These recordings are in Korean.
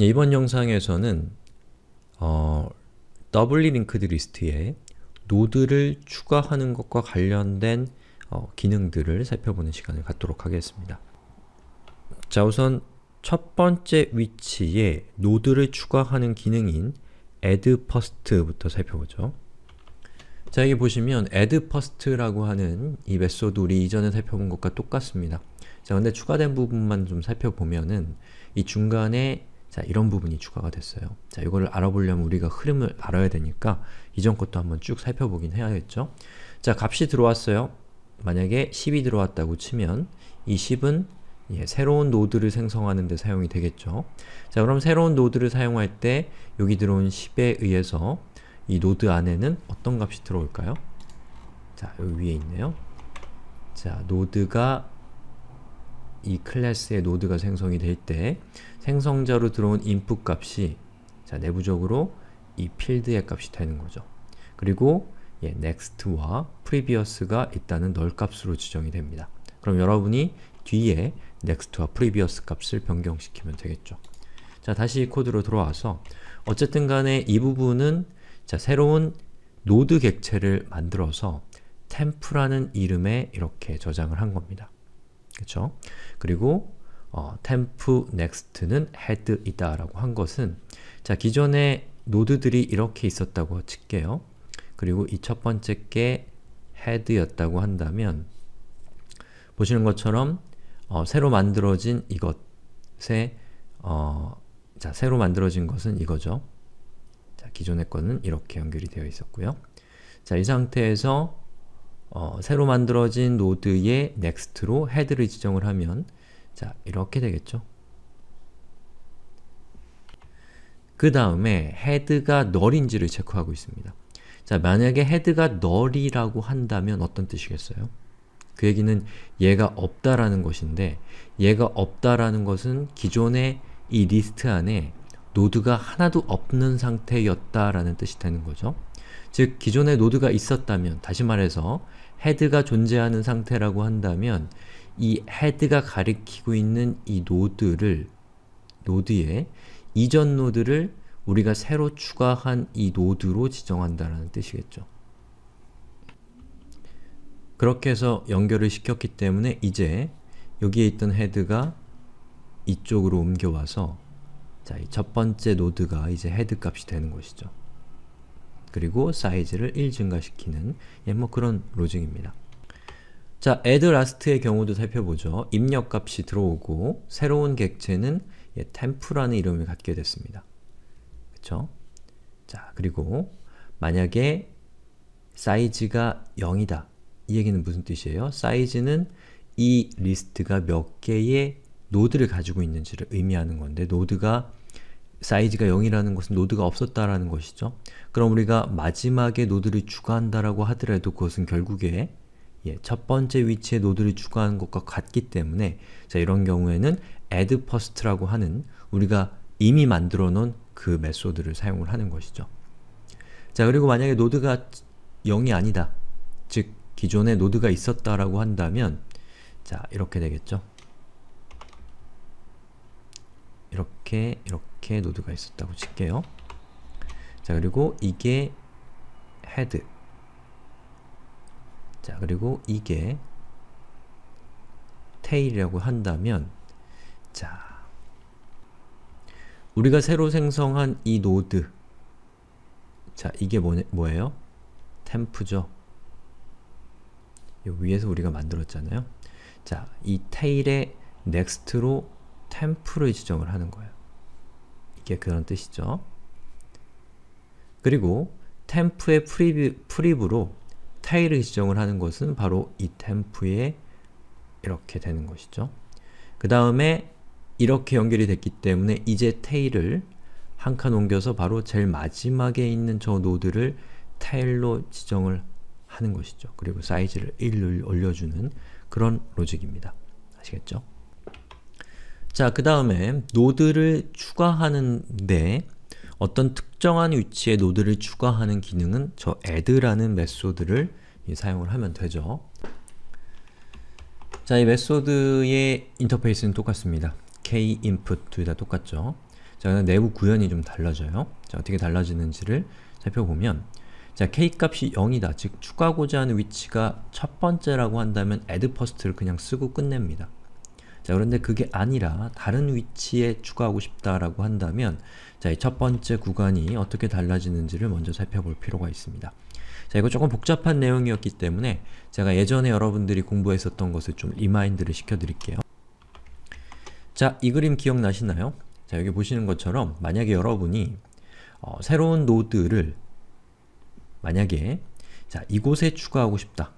예, 이번 영상에서는 어, 더블리 링크드 리스트에 노드를 추가하는 것과 관련된 어, 기능들을 살펴보는 시간을 갖도록 하겠습니다. 자 우선 첫 번째 위치에 노드를 추가하는 기능인 add first부터 살펴보죠. 자 여기 보시면 add first라고 하는 이 메소드 우리 이전에 살펴본 것과 똑같습니다. 자 근데 추가된 부분만 좀 살펴보면은 이 중간에 자, 이런 부분이 추가가 됐어요. 자, 이거를 알아보려면 우리가 흐름을 알아야 되니까 이전 것도 한번 쭉 살펴보긴 해야겠죠? 자, 값이 들어왔어요. 만약에 10이 들어왔다고 치면 2 0은 예, 새로운 노드를 생성하는 데 사용이 되겠죠. 자, 그럼 새로운 노드를 사용할 때 여기 들어온 10에 의해서 이 노드 안에는 어떤 값이 들어올까요? 자, 여기 위에 있네요. 자, 노드가 이 클래스의 노드가 생성이 될 때 생성자로 들어온 인풋 값이 자, 내부적으로 이 필드의 값이 되는 거죠. 그리고 예, next와 previous가 있다는 널 값으로 지정이 됩니다. 그럼 여러분이 뒤에 next와 previous 값을 변경시키면 되겠죠. 자, 다시 이 코드로 들어와서 어쨌든 간에 이 부분은 자, 새로운 노드 객체를 만들어서 temp라는 이름에 이렇게 저장을 한 겁니다. 그렇 그리고 어, temp next는 head이다라고 한 것은 자 기존에 노드들이 이렇게 있었다고 칠게요. 그리고 이 첫 번째 게 head였다고 한다면 보시는 것처럼 어, 새로 만들어진 이것에 어, 자 새로 만들어진 것은 이거죠. 자 기존의 거는 이렇게 연결이 되어 있었고요. 자이 상태에서 어, 새로 만들어진 노드의 next로 헤드를 지정을 하면 자 이렇게 되겠죠. 그 다음에 헤드가 널인지를 체크하고 있습니다. 자 만약에 헤드가 널이라고 한다면 어떤 뜻이겠어요? 그 얘기는 얘가 없다라는 것인데 얘가 없다라는 것은 기존의 이 리스트 안에 노드가 하나도 없는 상태였다라는 뜻이 되는 거죠. 즉, 기존에 노드가 있었다면, 다시 말해서 헤드가 존재하는 상태라고 한다면 이 헤드가 가리키고 있는 이 노드를 노드에 이전 노드를 우리가 새로 추가한 이 노드로 지정한다는 뜻이겠죠. 그렇게 해서 연결을 시켰기 때문에 이제 여기에 있던 헤드가 이쪽으로 옮겨와서 자, 이 첫 번째 노드가 이제 헤드 값이 되는 것이죠. 그리고 사이즈를 1 증가시키는 예, 뭐 그런 로직입니다. 자, addLast의 경우도 살펴보죠. 입력값이 들어오고 새로운 객체는 예, temp라는 이름을 갖게 됐습니다. 그쵸? 자, 그리고 만약에 사이즈가 0이다. 이 얘기는 무슨 뜻이에요? 사이즈는 이 리스트가 몇 개의 노드를 가지고 있는지를 의미하는 건데 노드가 사이즈가 0이라는 것은 노드가 없었다라는 것이죠. 그럼 우리가 마지막에 노드를 추가한다라고 하더라도 그것은 결국에 예, 첫 번째 위치에 노드를 추가한 것과 같기 때문에 자 이런 경우에는 add first라고 하는 우리가 이미 만들어 놓은 그 메소드를 사용을 하는 것이죠. 자 그리고 만약에 노드가 0이 아니다. 즉 기존에 노드가 있었다라고 한다면 자 이렇게 되겠죠. 이렇게 이렇게 노드가 있었다고 칠게요. 자 그리고 이게 헤드 자 그리고 이게 테일이라고 한다면 자 우리가 새로 생성한 이 노드 자 이게 뭐, 뭐예요? 템프죠? 요 위에서 우리가 만들었잖아요? 자, 이 테일의 넥스트로 템프를 지정을 하는 거예요. 이게 그런 뜻이죠. 그리고 템프의 프립, 프립으로 테일을 지정을 하는 것은 바로 이 템프에 이렇게 되는 것이죠. 그 다음에 이렇게 연결이 됐기 때문에 이제 테일을 한 칸 옮겨서 바로 제일 마지막에 있는 저 노드를 테일로 지정을 하는 것이죠. 그리고 사이즈를 1을 올려주는 그런 로직입니다. 아시겠죠? 자, 그 다음에 노드를 추가하는데 어떤 특정한 위치에 노드를 추가하는 기능은 저 add라는 메소드를 사용을 하면 되죠. 자, 이 메소드의 인터페이스는 똑같습니다. k input 둘 다 똑같죠. 자, 내부 구현이 좀 달라져요. 자, 어떻게 달라지는지를 살펴보면 자, k값이 0이다. 즉, 추가하고자 하는 위치가 첫 번째라고 한다면 add first를 그냥 쓰고 끝냅니다. 자, 그런데 그게 아니라 다른 위치에 추가하고 싶다라고 한다면 자, 이 첫 번째 구간이 어떻게 달라지는지를 먼저 살펴볼 필요가 있습니다. 자, 이거 조금 복잡한 내용이었기 때문에 제가 예전에 여러분들이 공부했었던 것을 좀 리마인드를 시켜드릴게요. 자, 이 그림 기억나시나요? 자, 여기 보시는 것처럼 만약에 여러분이 어, 새로운 노드를 만약에 자, 이곳에 추가하고 싶다.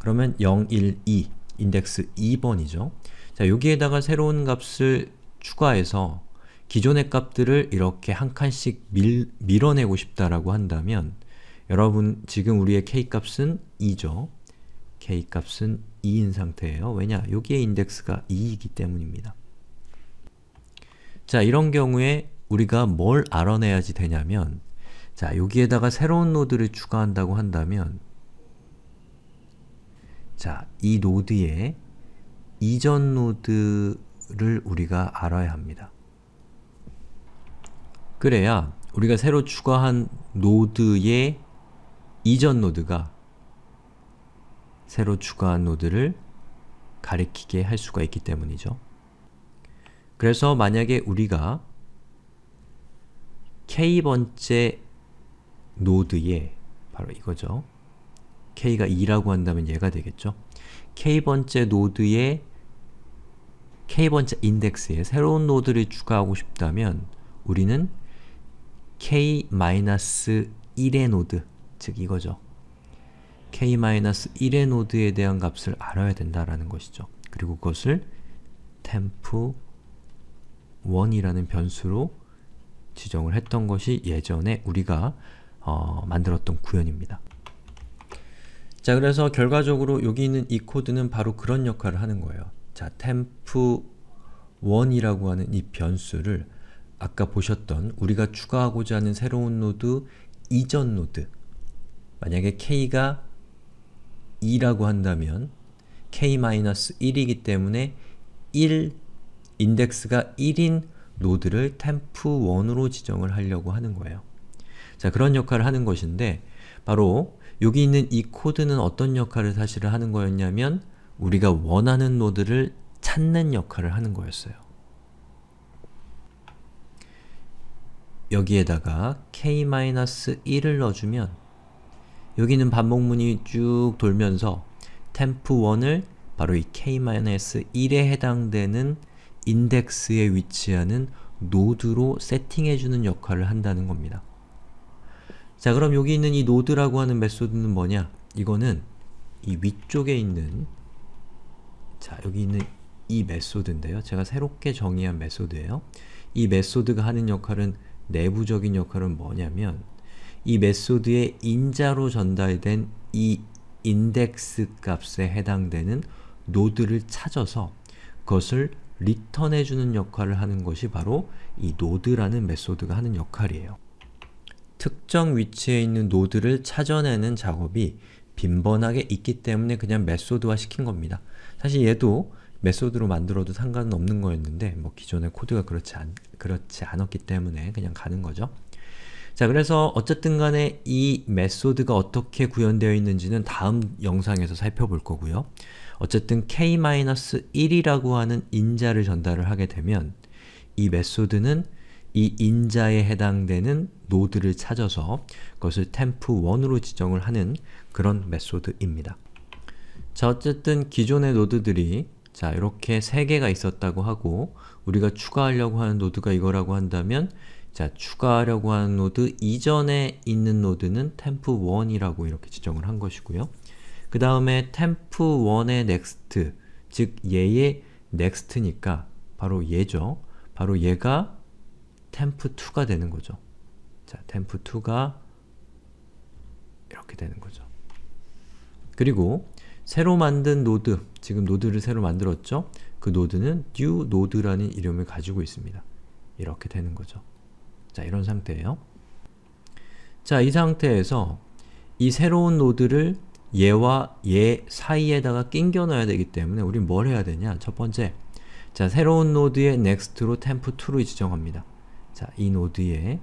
그러면 0, 1, 2 인덱스 2번이죠. 자, 여기에다가 새로운 값을 추가해서 기존의 값들을 이렇게 한 칸씩 밀, 밀어내고 싶다라고 한다면 여러분 지금 우리의 k값은 2죠. k값은 2인 상태예요. 왜냐? 여기에 인덱스가 2이기 때문입니다. 자, 이런 경우에 우리가 뭘 알아내야지 되냐면 자, 여기에다가 새로운 노드를 추가한다고 한다면 자, 이 노드의 이전 노드를 우리가 알아야 합니다. 그래야 우리가 새로 추가한 노드의 이전 노드가 새로 추가한 노드를 가리키게 할 수가 있기 때문이죠. 그래서 만약에 우리가 k번째 노드에 바로 이거죠. k가 2라고 한다면 얘가 되겠죠? k번째 노드의 k번째 인덱스에 새로운 노드를 추가하고 싶다면 우리는 k-1의 노드, 즉 이거죠. k-1의 노드에 대한 값을 알아야 된다라는 것이죠. 그리고 그것을 temp1이라는 변수로 지정을 했던 것이 예전에 우리가 어, 만들었던 구현입니다. 자 그래서 결과적으로 여기 있는 이 코드는 바로 그런 역할을 하는 거예요. 자 temp1이라고 하는 이 변수를 아까 보셨던 우리가 추가하고자 하는 새로운 노드 이전 노드 만약에 k가 2라고 한다면 k-1이기 때문에 1 인덱스가 1인 노드를 temp1으로 지정을 하려고 하는 거예요. 자 그런 역할을 하는 것인데 바로 여기 있는 이 코드는 어떤 역할을 사실을 하는 거였냐면 우리가 원하는 노드를 찾는 역할을 하는 거였어요. 여기에다가 k-1을 넣어주면 여기는 반복문이 쭉 돌면서 temp1을 바로 이 k-1에 해당되는 인덱스에 위치하는 노드로 세팅해주는 역할을 한다는 겁니다. 자 그럼 여기 있는 이 노드라고 하는 메소드는 뭐냐? 이거는 이 위쪽에 있는 자 여기 있는 이 메소드인데요. 제가 새롭게 정의한 메소드예요. 이 메소드가 하는 역할은 내부적인 역할은 뭐냐면 이 메소드의 인자로 전달된 이 인덱스 값에 해당되는 노드를 찾아서 그것을 리턴해주는 역할을 하는 것이 바로 이 노드라는 메소드가 하는 역할이에요. 특정 위치에 있는 노드를 찾아내는 작업이 빈번하게 있기 때문에 그냥 메소드화 시킨 겁니다. 사실 얘도 메소드로 만들어도 상관은 없는 거였는데 뭐 기존의 코드가 그렇지, 않, 그렇지 않았기 때문에 그냥 가는 거죠. 자 그래서 어쨌든 간에 이 메소드가 어떻게 구현되어 있는지는 다음 영상에서 살펴볼 거고요. 어쨌든 k-1이라고 하는 인자를 전달을 하게 되면 이 메소드는 이 인자에 해당되는 노드를 찾아서 그것을 temp1으로 지정을 하는 그런 메소드입니다. 자 어쨌든 기존의 노드들이 자 이렇게 3개가 있었다고 하고 우리가 추가하려고 하는 노드가 이거라고 한다면 자 추가하려고 하는 노드 이전에 있는 노드는 temp1이라고 이렇게 지정을 한 것이고요. 그 다음에 temp1의 next 즉 얘의 next니까 바로 얘죠. 바로 얘가 템프2가 되는 거죠. 자, 템프2가 이렇게 되는 거죠. 그리고 새로 만든 노드, 지금 노드를 새로 만들었죠? 그 노드는 new node라는 이름을 가지고 있습니다. 이렇게 되는 거죠. 자, 이런 상태예요. 자, 이 상태에서 이 새로운 노드를 얘와 얘 사이에다가 낑겨 넣어야 되기 때문에 우린 뭘 해야 되냐? 첫 번째, 자, 새로운 노드의 next로 temp2를 지정합니다. 자, 이 노드에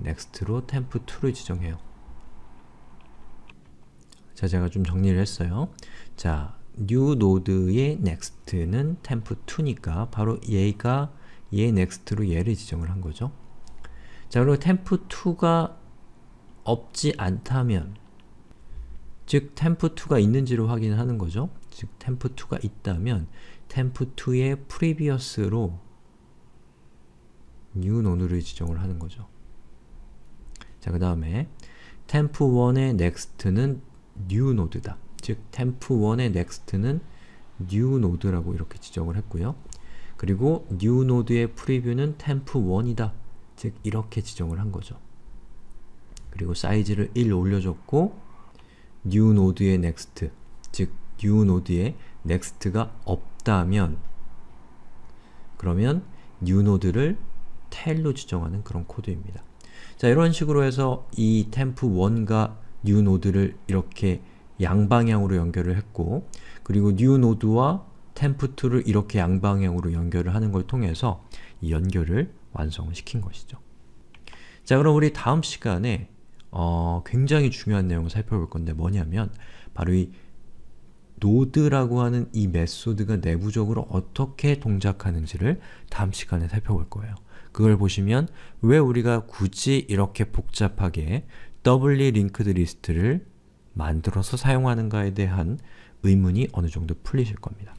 next로 temp2를 지정해요. 자, 제가 좀 정리를 했어요. 자, new 노드의 next는 temp2니까 바로 얘가 얘 next로 얘를 지정을 한 거죠. 자, 그리고 temp2가 없지 않다면 즉 temp2가 있는지를 확인하는 거죠. 즉 temp2가 있다면 temp2의 previous로 new 노드를 지정을 하는 거죠. 자, 그 다음에 temp1의 next는 new 노드다. 즉, temp1의 next는 new 노드라고 이렇게 지정을 했고요. 그리고 new 노드의 preview는 temp1이다. 즉, 이렇게 지정을 한 거죠. 그리고 사이즈를 1 올려줬고 new 노드의 next, 즉, new 노드의 next가 없다면 그러면 new 노드를 tel로 지정하는 그런 코드입니다. 자, 이런 식으로 해서 이 temp1과 new 노드를 이렇게 양방향으로 연결을 했고 그리고 new 노드와 temp2를 이렇게 양방향으로 연결을 하는 걸 통해서 이 연결을 완성시킨 것이죠. 자, 그럼 우리 다음 시간에 어, 굉장히 중요한 내용을 살펴볼 건데 뭐냐면 바로 이 노드라고 하는 이 메소드가 내부적으로 어떻게 동작하는지를 다음 시간에 살펴볼 거예요. 그걸 보시면 왜 우리가 굳이 이렇게 복잡하게 doubly linked list를 만들어서 사용하는가에 대한 의문이 어느 정도 풀리실 겁니다.